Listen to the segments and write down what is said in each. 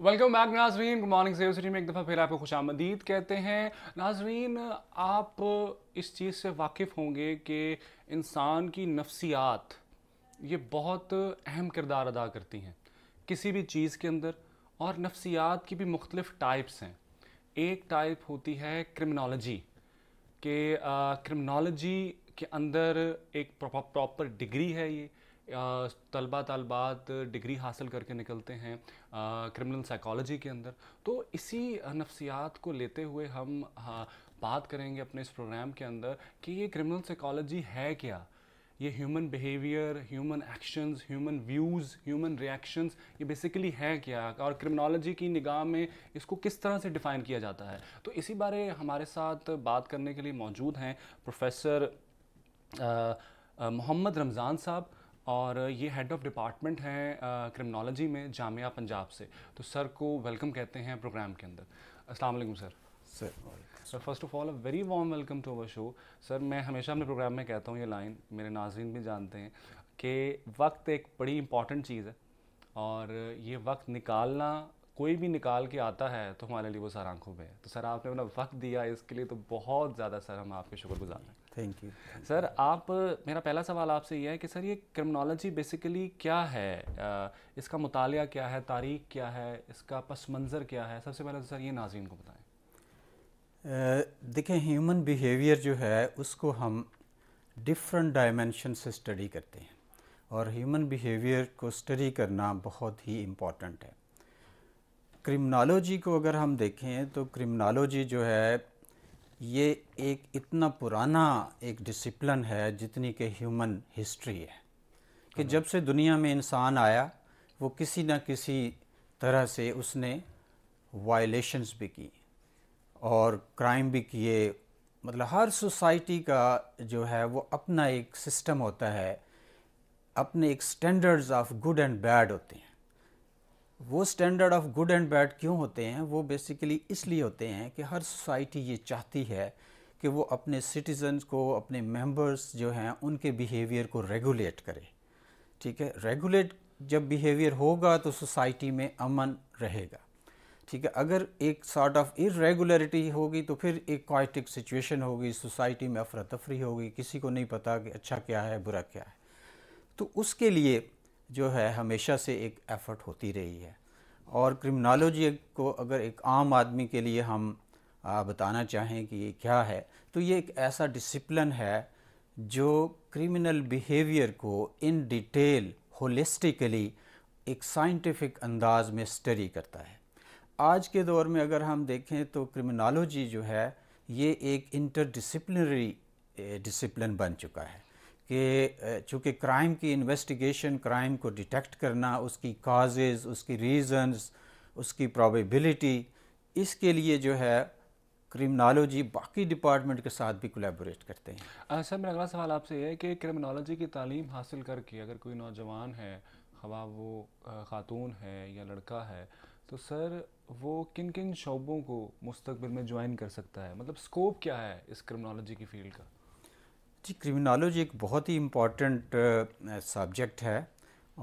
Welcome back नाजरीन good morning सेव सिटी में एक दफ़ा फिर आपको खुश आमदीद कहते हैं नाजरीन आप इस चीज़ से वाकिफ़ होंगे कि इंसान की नफ्सियात ये बहुत अहम किरदार अदा करती हैं किसी भी चीज़ के अंदर और नफ्सियात की भी मुख्तलिफ़ टाइप्स हैं एक टाइप होती है क्रिमिनोलॉजी के क्रिमिनोलॉजी के अंदर एक प्रॉपर डिग्री है ये तलबा तलबात डिग्री हासिल करके निकलते हैं क्रिमिनल साइकोलॉजी के अंदर तो इसी नफ्सियात को लेते हुए हम बात करेंगे अपने इस प्रोग्राम के अंदर कि ये क्रिमिनल साइकोलॉजी है क्या ये human behaviour human actions human views human reactions ये बेसिकली है क्या और क्रिमिनोलॉजी की निगाह में इसको किस तरह से डिफ़ाइन किया जाता है तो इसी बारे हमारे साथ बात करने के लिए मौजूद हैं प्रोफेसर मोहम्मद रमज़ान साहब और ये हेड ऑफ डिपार्टमेंट हैं क्रिमिनोलॉजी में जामिया पंजाब से तो सर को वेलकम कहते हैं प्रोग्राम के अंदर अस्सलाम वालेकुम sir sir sir first of all a very warm welcome to our show sir मैं हमेशा अपने प्रोग्राम में कहता हूँ ये लाइन मेरे नाजरन भी जानते हैं कि वक्त एक बड़ी इंपॉर्टेंट चीज़ है और ये वक्त निकालना कोई भी निकाल के आता है तो हमारे लिए वो सर आंखों में है तो सर आपने अपना वक्त दिया इसके लिए तो बहुत ज़्यादा सर हम आपके शुक्रगुजार हैं थैंक यू सर आप मेरा पहला सवाल आपसे यह है कि सर ये क्रिमिनोलॉजी बेसिकली क्या है इसका मुताल क्या है तारीख क्या है इसका पस मंज़र क्या है सबसे पहले तो सर ये नाजीन को बताएं देखें ह्यूमन बिहेवियर जो है उसको हम डिफरेंट डायमेंशन से स्टडी करते हैं और ह्यूमन बिहेवियर को स्टडी करना बहुत ही इम्पॉर्टेंट है क्रिमिनोलॉजी को अगर हम देखें तो क्रिमिनोलॉजी जो है ये एक इतना पुराना एक डिसिप्लिन है जितनी के ह्यूमन हिस्ट्री है कि हम्म। जब से दुनिया में इंसान आया वो किसी ना किसी तरह से उसने वायलेशंस भी की और क्राइम भी किए मतलब हर सोसाइटी का जो है वो अपना एक सिस्टम होता है अपने एक standards of good and bad होते हैं वो standard of good and bad क्यों होते हैं वो बेसिकली इसलिए होते हैं कि हर सोसाइटी ये चाहती है कि वो अपने सिटीजन्स को अपने मेंबर्स जो हैं उनके बिहेवियर को रेगुलेट करे ठीक है रेगुलेट जब बिहेवियर होगा तो सोसाइटी में अमन रहेगा ठीक है अगर एक सॉर्ट ऑफ इरेगुलरिटी होगी तो फिर एक क्वाइटिक सिचुएशन होगी सोसाइटी में अफरा तफरी होगी किसी को नहीं पता कि अच्छा क्या है बुरा क्या है तो उसके लिए जो है हमेशा से एक एफ़र्ट होती रही है और क्रिमिनोलॉजी को अगर एक आम आदमी के लिए हम बताना चाहें कि ये क्या है तो ये एक ऐसा डिसिप्लिन है जो क्रिमिनल बिहेवियर को इन डिटेल होलिस्टिकली एक साइंटिफिक अंदाज में स्टडी करता है आज के दौर में अगर हम देखें तो क्रिमिनोलॉजी जो है ये एक इंटरडिसिप्लिनरी डिसिप्लिन बन चुका है कि चूँकि क्राइम की इन्वेस्टिगेशन क्राइम को डिटेक्ट करना उसकी काजेज़ उसकी रीज़न्स उसकी प्रोबेबिलिटी इसके लिए जो है क्रिमिनोलॉजी बाकी डिपार्टमेंट के साथ भी कोलेबोरेट करते हैं सर मेरा अगला सवाल आपसे ये है कि क्रिमिनोलॉजी की तालीम हासिल करके अगर कोई नौजवान है खबा वो ख़ातून है या लड़का है तो सर वो किन किन शोबों को मुस्तबिल में ज्वाइन कर सकता है मतलब स्कोप क्या है इस क्रिमिनोलॉजी की फील्ड का जी क्रिमिनोलॉजी एक बहुत ही इम्पॉर्टेंट सब्जेक्ट है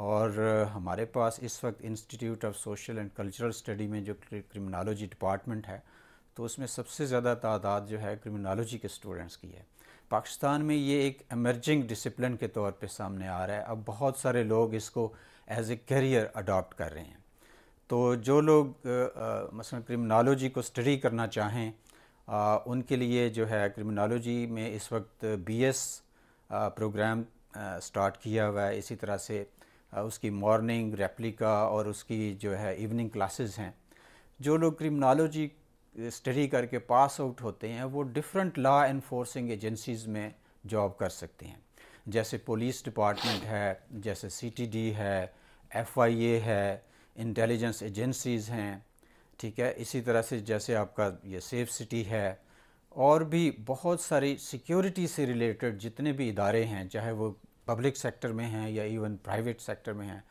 और हमारे पास इस वक्त institute of social and cultural study में जो क्रिमिनोलॉजी डिपार्टमेंट है तो उसमें सबसे ज़्यादा तादाद जो है क्रिमिनोलॉजी के स्टूडेंट्स की है पाकिस्तान में ये एक एमर्जिंग डिसिप्लिन के तौर पे सामने आ रहा है अब बहुत सारे लोग इसको एज ए करियर अडॉप्ट कर रहे हैं तो जो लोग मसलन क्रिमिनोलॉजी को स्टडी करना चाहें आ, उनके लिए जो है क्रिमिनोलॉजी में इस वक्त बीएस प्रोग्राम स्टार्ट किया हुआ है इसी तरह से आ, उसकी मॉर्निंग रेप्लिका और उसकी जो है इवनिंग क्लासेस हैं जो लोग क्रिमिनोलॉजी स्टडी करके पास आउट होते हैं वो डिफरेंट लॉ एनफोर्सिंग एजेंसीज़ में जॉब कर सकते हैं जैसे पुलिस डिपार्टमेंट है जैसे सीटीडी है एफआईए है इंटेलिजेंस एजेंसीज़ हैं ठीक है इसी तरह से जैसे आपका ये सेफ़ सिटी है और भी बहुत सारी सिक्योरिटी से रिलेटेड जितने भी इदारे हैं चाहे वो पब्लिक सेक्टर में हैं या इवन प्राइवेट सेक्टर में हैं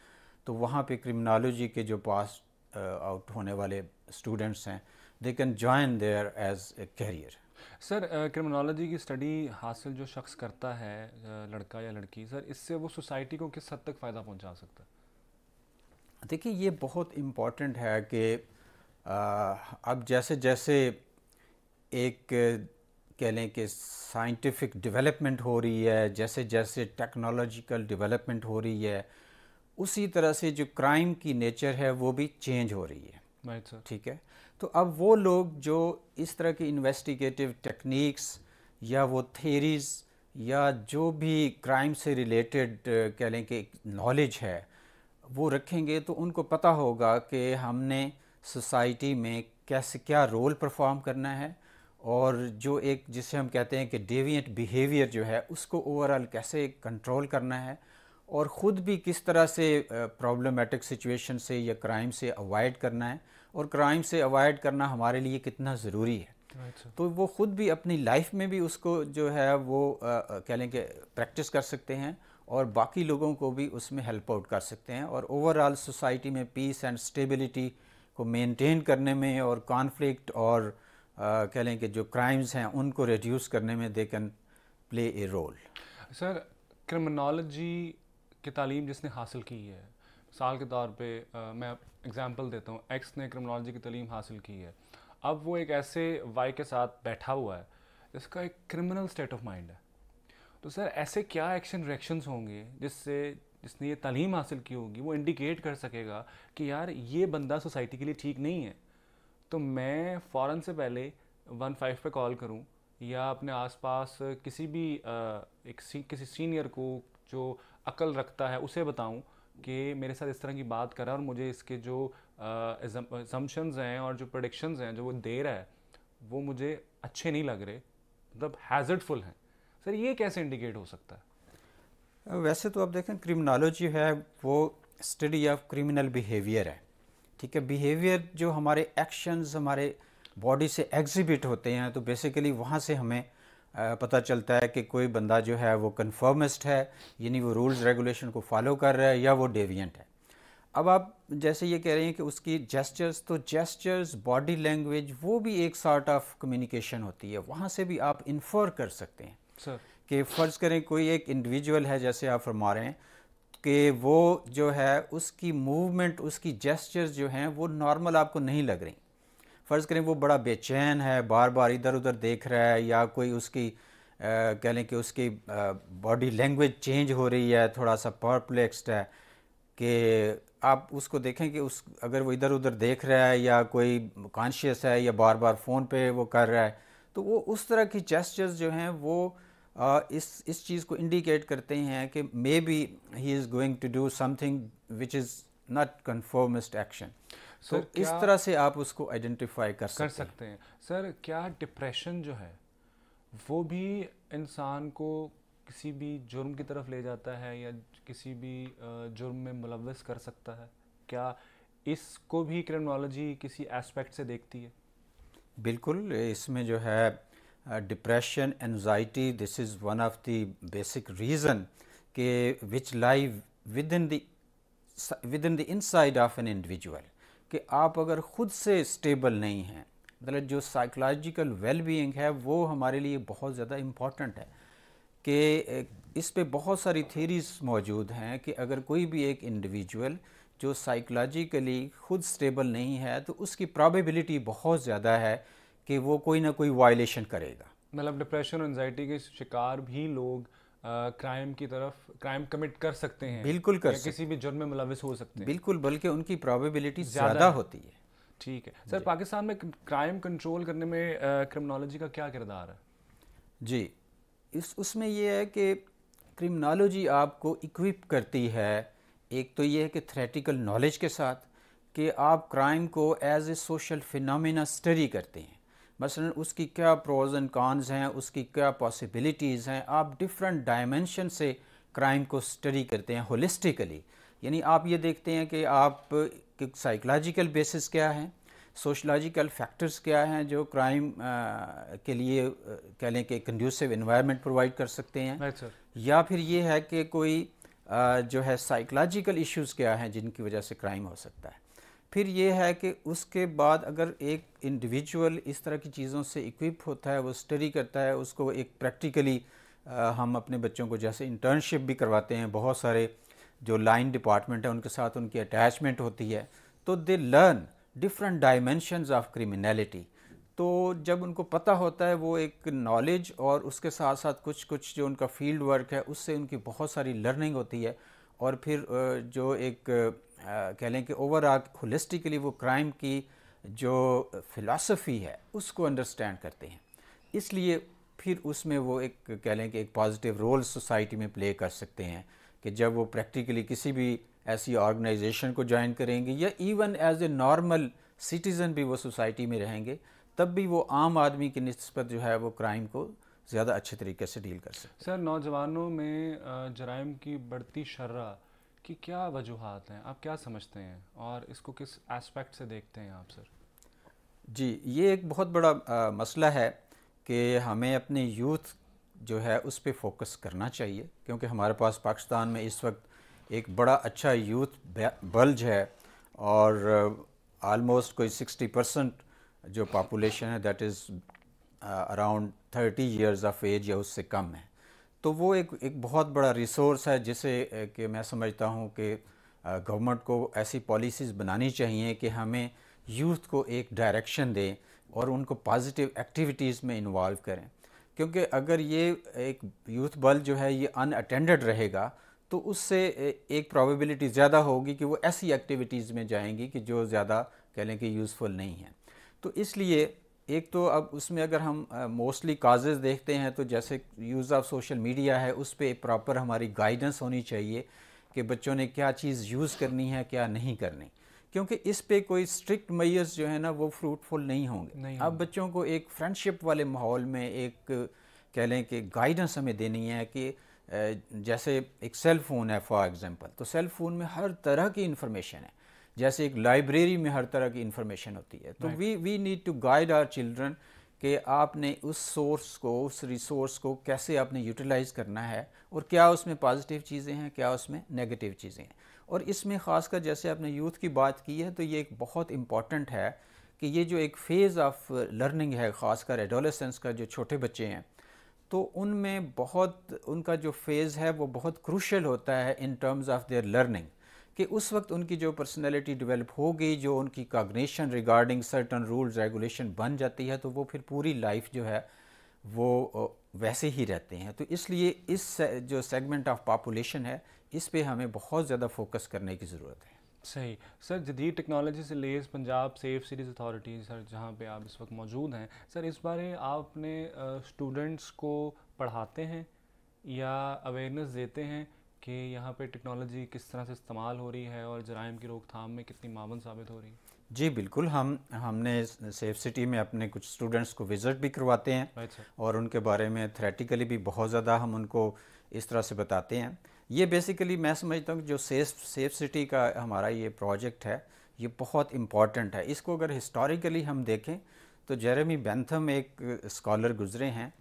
तो वहाँ पे क्रिमिनोलॉजी के जो पास आउट होने वाले स्टूडेंट्स हैं they can join their as a career sir criminology की स्टडी हासिल जो शख्स करता है लड़का या लड़की सर इससे वो सोसाइटी को किस हद तक फ़ायदा पहुंचा सकता है देखिए ये बहुत इम्पॉर्टेंट है कि अब जैसे जैसे एक कह लें कि साइंटिफिक डेवलपमेंट हो रही है जैसे जैसे टेक्नोलॉजिकल डेवलपमेंट हो रही है उसी तरह से जो क्राइम की नेचर है वो भी चेंज हो रही है ठीक है तो अब वो लोग जो इस तरह की इन्वेस्टिगेटिव टेक्निक्स या वो थेरीज या जो भी क्राइम से रिलेटेड कह लें कि नॉलेज है वो रखेंगे तो उनको पता होगा कि हमने सोसाइटी में कैसे क्या रोल परफॉर्म करना है और जो एक जिसे हम कहते हैं कि डेवियंट बिहेवियर जो है उसको ओवरऑल कैसे कंट्रोल करना है और ख़ुद भी किस तरह से प्रॉब्लमेटिक सिचुएशन से या क्राइम से अवॉइड करना है और क्राइम से अवॉइड करना हमारे लिए कितना ज़रूरी है अच्छा। तो वो ख़ुद भी अपनी लाइफ में भी उसको जो है वो कह लें कि प्रैक्टिस कर सकते हैं और बाकी लोगों को भी उसमें हेल्प आउट कर सकते हैं और ओवरऑल सोसाइटी में पीस एंड स्टेबिलिटी को मेंटेन करने में और कॉन्फ्लिक्ट और कह लें कि जो क्राइम्स हैं उनको रिड्यूस करने में they can play a role sir criminology की तालीम जिसने हासिल की है साल के तौर पे आ, मैं एग्ज़ाम्पल देता हूँ एक्स ने क्रिमिनोलॉजी की तालीम हासिल की है अब वो एक ऐसे वाई के साथ बैठा हुआ है जिसका एक क्रिमिनल स्टेट ऑफ माइंड है तो सर ऐसे क्या एक्शन रिएक्शंस होंगे जिससे इसने ये तालीम हासिल की होगी वो इंडिकेट कर सकेगा कि यार ये बंदा सोसाइटी के लिए ठीक नहीं है तो मैं फ़ौर से पहले वन फाइव पर कॉल करूँ या अपने आसपास किसी भी एक सी, किसी सीनियर को जो अकल रखता है उसे बताऊं कि मेरे साथ इस तरह की बात करा और मुझे इसके जो एजम्पन्स हैं और जो प्रोडिक्शंस हैं जो वो दे रहा है वो मुझे अच्छे नहीं लग रहे मतलब हैज़र्डफुल हैं सर ये कैसे इंडिकेट हो सकता है वैसे तो आप देखें क्रिमिनोलॉजी है वो स्टडी ऑफ क्रिमिनल बिहेवियर है ठीक है बिहेवियर जो हमारे एक्शंस हमारे बॉडी से एग्जिबिट होते हैं तो बेसिकली वहाँ से हमें पता चलता है कि कोई बंदा जो है वो कन्फर्मिस्ट है यानी वो रूल्स रेगुलेशन को फॉलो कर रहा है या वो डेवियंट है अब आप जैसे ये कह रहे हैं कि उसकी जेस्चर्स तो जेस्चर्स बॉडी लैंग्वेज वो भी एक सॉर्ट ऑफ कम्युनिकेशन होती है वहाँ से भी आप इन्फर कर सकते हैं सर कि फ़र्ज़ करें कोई एक इंडिविजुअल है जैसे आप फरमा रहे हैं कि वो जो है उसकी मूवमेंट उसकी जेस्चर्स जो हैं वो नॉर्मल आपको नहीं लग रही फ़र्ज़ करें वो बड़ा बेचैन है बार बार इधर उधर देख रहा है या कोई उसकी कह लें कि उसकी बॉडी लैंग्वेज चेंज हो रही है थोड़ा सा परप्लेक्सड है कि आप उसको देखें कि उस अगर वो इधर उधर देख रहा है या कोई कॉन्शियस है या बार बार फ़ोन पे वो कर रहा है तो वो उस तरह की जेस्चर्स जो हैं वो इस इस चीज़ को इंडिकेट करते हैं कि maybe he is going to do something which is not conformist action so इस तरह से आप उसको आइडेंटिफाई कर, कर सकते हैं सर क्या डिप्रेशन जो है वो भी इंसान को किसी भी जुर्म की तरफ ले जाता है या किसी भी जुर्म में मुलवस कर सकता है क्या इसको भी क्रिमिनोलॉजी किसी एस्पेक्ट से देखती है बिल्कुल इसमें जो है depression uh, depression, this is one of the basic reason के which lie lie within the within the inside of an individual कि आप अगर खुद से स्टेबल नहीं हैं मतलब जो साइकोलॉजिकल वेल बीइंग है वो हमारे लिए बहुत ज़्यादा इम्पॉर्टेंट है कि इस पे बहुत सारी थीरीज मौजूद हैं कि अगर कोई भी एक इंडिविजुअल जो साइकोलॉजिकली खुद स्टेबल नहीं है तो उसकी प्रॉबिबिलिटी बहुत ज़्यादा है कि वो कोई ना कोई वायलेशन करेगा मतलब डिप्रेशन एनजाइटी के शिकार भी लोग क्राइम की तरफ क्राइम कमिट कर सकते हैं बिल्कुल कर सकते किसी भी जुर्म में मुलविस हो सकते हैं बिल्कुल बल्कि उनकी प्रॉबिलिटी ज़्यादा होती है ठीक है सर पाकिस्तान में क्राइम कंट्रोल करने में क्रिमिनोलॉजी का क्या किरदार है जी इस उसमें यह है कि क्रिमिनोलॉजी आपको इक्विप करती है एक तो ये है कि थ्रेटिकल नॉलेज के साथ कि आप क्राइम को as a social phenomena study करते हैं मसलन उसकी क्या प्रोज एंड कॉन्स हैं उसकी क्या पॉसिबिलिटीज़ हैं आप डिफरेंट डायमेंशन से क्राइम को स्टडी करते हैं होलिस्टिकली यानी आप ये देखते हैं कि आप साइकोलॉजिकल बेसिस क्या हैं सोशलॉजिकल फैक्टर्स क्या हैं जो क्राइम के लिए कह लें कि कंड्यूसिव इन्वायरमेंट प्रोवाइड कर सकते हैं right, या फिर ये है कि कोई आ, जो है साइकोलॉजिकल इश्यूज क्या हैं जिनकी वजह से क्राइम हो सकता है फिर ये है कि उसके बाद अगर एक इंडिविजुअल इस तरह की चीज़ों से इक्विप होता है वो स्टडी करता है उसको एक प्रैक्टिकली हम अपने बच्चों को जैसे इंटर्नशिप भी करवाते हैं बहुत सारे जो लाइन डिपार्टमेंट है उनके साथ उनकी अटैचमेंट होती है तो they learn different dimensions of criminality तो जब उनको पता होता है वो एक नॉलेज और उसके साथ साथ कुछ कुछ जो उनका फील्ड वर्क है उससे उनकी बहुत सारी लर्निंग होती है और फिर जो एक कह लें कि ओवरऑल होलिस्टिकली वो क्राइम की जो फ़िलासफ़ी है उसको अंडरस्टैंड करते हैं इसलिए फिर उसमें वो एक कह लें कि एक पॉजिटिव रोल सोसाइटी में प्ले कर सकते हैं कि जब वो प्रैक्टिकली किसी भी ऐसी ऑर्गेनाइजेशन को ज्वाइन करेंगे या even as a normal citizen भी वो सोसाइटी में रहेंगे तब भी वो आम आदमी की नस्बत जो है वो क्राइम को ज़्यादा अच्छे तरीके से डील कर सकते सर नौजवानों में जराइम की बढ़ती शर्रा कि क्या वजूहत हैं आप क्या समझते हैं और इसको किस एस्पेक्ट से देखते हैं आप सर जी ये एक बहुत बड़ा आ, मसला है कि हमें अपने यूथ जो है उस पर फोकस करना चाहिए क्योंकि हमारे पास पाकिस्तान में इस वक्त एक बड़ा अच्छा यूथ बल्ज है और आलमोस्ट कोई सिक्सटी परसेंट जो पापोलेशन है that is around thirty years of age या उससे कम है तो वो एक एक बहुत बड़ा रिसोर्स है जिसे कि मैं समझता हूँ कि गवर्नमेंट को ऐसी पॉलिसीज़ बनानी चाहिए कि हमें यूथ को एक डायरेक्शन दें और उनको पॉजिटिव एक्टिविटीज़ में इन्वॉल्व करें क्योंकि अगर ये एक यूथ बल जो है ये अनअटेंडेड रहेगा तो उससे एक प्रोबेबिलिटी ज़्यादा होगी कि वो ऐसी एक्टिविटीज़ में जाएंगी कि जो ज़्यादा कह लें कि यूज़फुल नहीं है तो इसलिए एक तो अब उसमें अगर हम मोस्टली काजेज़ देखते हैं तो जैसे यूज़ ऑफ़ सोशल मीडिया है उस पर प्रॉपर हमारी गाइडेंस होनी चाहिए कि बच्चों ने क्या चीज़ यूज़ करनी है क्या नहीं करनी क्योंकि इस पे कोई स्ट्रिक्ट मैयर्स जो है ना वो फ्रूटफुल नहीं होंगे नहीं अब बच्चों को एक फ्रेंडशिप वाले माहौल में एक कह लें कि गाइडेंस हमें देनी है कि जैसे एक सेल फ़ोन है फॉर एग्ज़ाम्पल तो सेल फ़ोन में हर तरह की इन्फॉर्मेशन है जैसे एक लाइब्रेरी में हर तरह की इंफॉर्मेशन होती है तो we we need to guide our children कि आपने उस सोर्स को उस रिसोर्स को कैसे आपने यूटिलाइज़ करना है और क्या उसमें पॉजिटिव चीज़ें हैं क्या उसमें नेगेटिव चीज़ें हैं और इसमें ख़ासकर जैसे आपने यूथ की बात की है तो ये एक बहुत इम्पॉर्टेंट है कि ये जो एक फ़ेज़ ऑफ लर्निंग है ख़ासकर एडोलेसेंस का जो छोटे बच्चे हैं तो उनमें बहुत उनका जो फेज़ है वो बहुत क्रूशल होता है in terms of their learning कि उस वक्त उनकी जो पर्सनैलिटी डिवेलप हो गई जो उनकी cognition regarding certain rules regulation बन जाती है तो वो फिर पूरी लाइफ जो है वो वैसे ही रहते हैं तो इसलिए इस जो सेगमेंट ऑफ पॉपुलेशन है इस पे हमें बहुत ज़्यादा फोकस करने की ज़रूरत है सही सर जदीद टेक्नोलॉजी से लेस Punjab safe cities authority sir जहाँ पे आप इस वक्त मौजूद हैं सर इस बारे आपने स्टूडेंट्स को पढ़ाते हैं या अवेयरनेस देते हैं कि यहाँ पे टेक्नोलॉजी किस तरह से इस्तेमाल हो रही है और जराइम की रोकथाम में कितनी मावन साबित हो रही है जी बिल्कुल हम हमने सेफ सिटी में अपने कुछ स्टूडेंट्स को विज़िट भी करवाते हैं और उनके बारे में थ्रेटिकली भी बहुत ज़्यादा हम उनको इस तरह से बताते हैं ये बेसिकली मैं समझता हूँ कि जो सेफ सेफ सिटी का हमारा ये प्रोजेक्ट है ये बहुत इम्पॉर्टेंट है इसको अगर हिस्टोरिकली हम देखें तो जेरेमी बेंथम एक स्कॉलर गुजरे हैं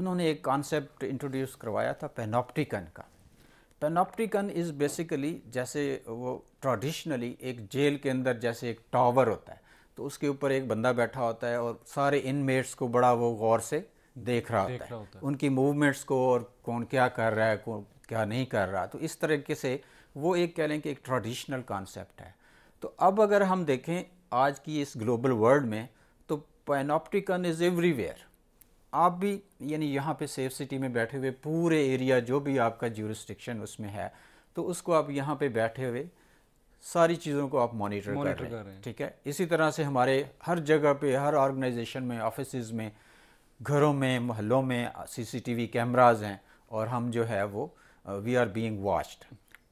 उन्होंने एक कॉन्सेप्ट इंट्रोड्यूस करवाया था पेनोप्टिकन का पेनोप्टिकन इज़ बेसिकली जैसे वो ट्रेडिशनली एक जेल के अंदर जैसे एक टावर होता है तो उसके ऊपर एक बंदा बैठा होता है और सारे इनमेट्स को बड़ा वो गौर से देख रहा देख होता, रहा है।, होता है उनकी मूवमेंट्स को और कौन क्या कर रहा है कौन क्या नहीं कर रहा तो इस तरीके से वो एक कह लें कि एक ट्रेडिशनल कॉन्सेप्ट है तो अब अगर हम देखें आज की इस ग्लोबल वर्ल्ड में तो पेनोप्टिकन इज़ एवरीवेयर आप भी यानी यहाँ पे सेफ सिटी में बैठे हुए पूरे एरिया जो भी आपका ज्यूरिस्टिक्शन उसमें है तो उसको आप यहाँ पे बैठे हुए सारी चीज़ों को आप मॉनिटर कर, रहे हैं ठीक है इसी तरह से हमारे हर जगह पे हर ऑर्गेनाइजेशन में ऑफिस में घरों में मोहल्लों में सीसीटीवी कैमराज हैं और हम जो है वो वी आर बीइंग वॉच्ड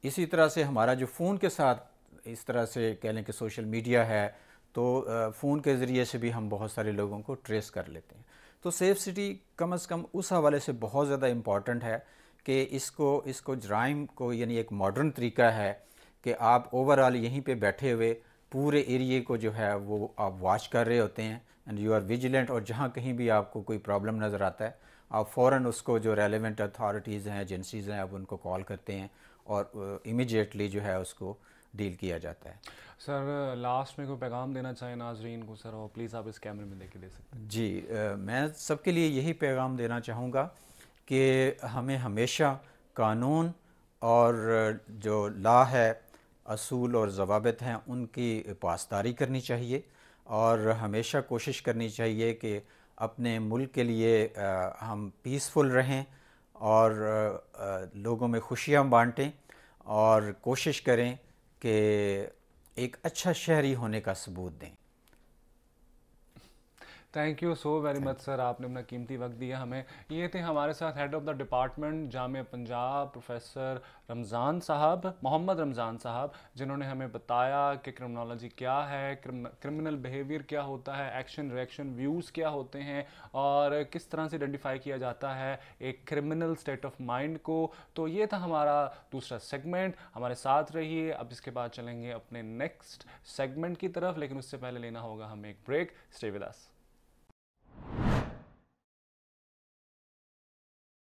इसी तरह से हमारा जो फ़ोन के साथ इस तरह से कह लें कि सोशल मीडिया है तो फ़ोन के ज़रिए से भी हम बहुत सारे लोगों को ट्रेस कर लेते हैं तो सेफ सिटी कम अज़ कम उस हवाले से बहुत ज़्यादा इम्पॉर्टेंट है कि इसको इसको जराइम को यानी एक मॉडर्न तरीका है कि आप ओवरऑल यहीं पे बैठे हुए पूरे एरिए को जो है वो आप वॉच कर रहे होते हैं एंड यू आर विजिलेंट और जहाँ कहीं भी आपको कोई प्रॉब्लम नज़र आता है आप फ़ौर उसको जो रेलिवेंट अथॉरिटीज़ हैं एजेंसीज़ हैं आप उनको कॉल करते हैं और इमिजिएटली uh, जो है उसको डील किया जाता है सर लास्ट में कोई पैगाम देना चाहें नाजरीन को सर और प्लीज़ आप इस कैमरे में देख के दे सकते हैं जी आ, मैं सबके लिए यही पैगाम देना चाहूँगा कि हमें हमेशा कानून और जो ला है असूल और जवाबत हैं उनकी पासदारी करनी चाहिए और हमेशा कोशिश करनी चाहिए कि अपने मुल्क के लिए आ, हम पीसफुल रहें और आ, लोगों में खुशियाँ बांटें और कोशिश करें कि एक अच्छा शहरी होने का सबूत दें thank you so very much sir आपने अपना कीमती वक्त दिया हमें ये थे हमारे साथ हेड ऑफ द डिपार्टमेंट जाम पंजाब प्रोफेसर रमज़ान साहब मोहम्मद रमज़ान साहब जिन्होंने हमें बताया कि क्रिमिनोलॉजी क्या है क्रिमिनल बिहेवियर क्या होता है एक्शन रिएक्शन व्यूज़ क्या होते हैं और किस तरह से आइडेंटिफाई किया जाता है एक क्रिमिनल स्टेट ऑफ माइंड को तो ये था हमारा दूसरा सेगमेंट हमारे साथ रहिए अब इसके बाद चलेंगे अपने नेक्स्ट सेगमेंट की तरफ लेकिन उससे पहले लेना होगा हमें एक ब्रेक स्टे विद अस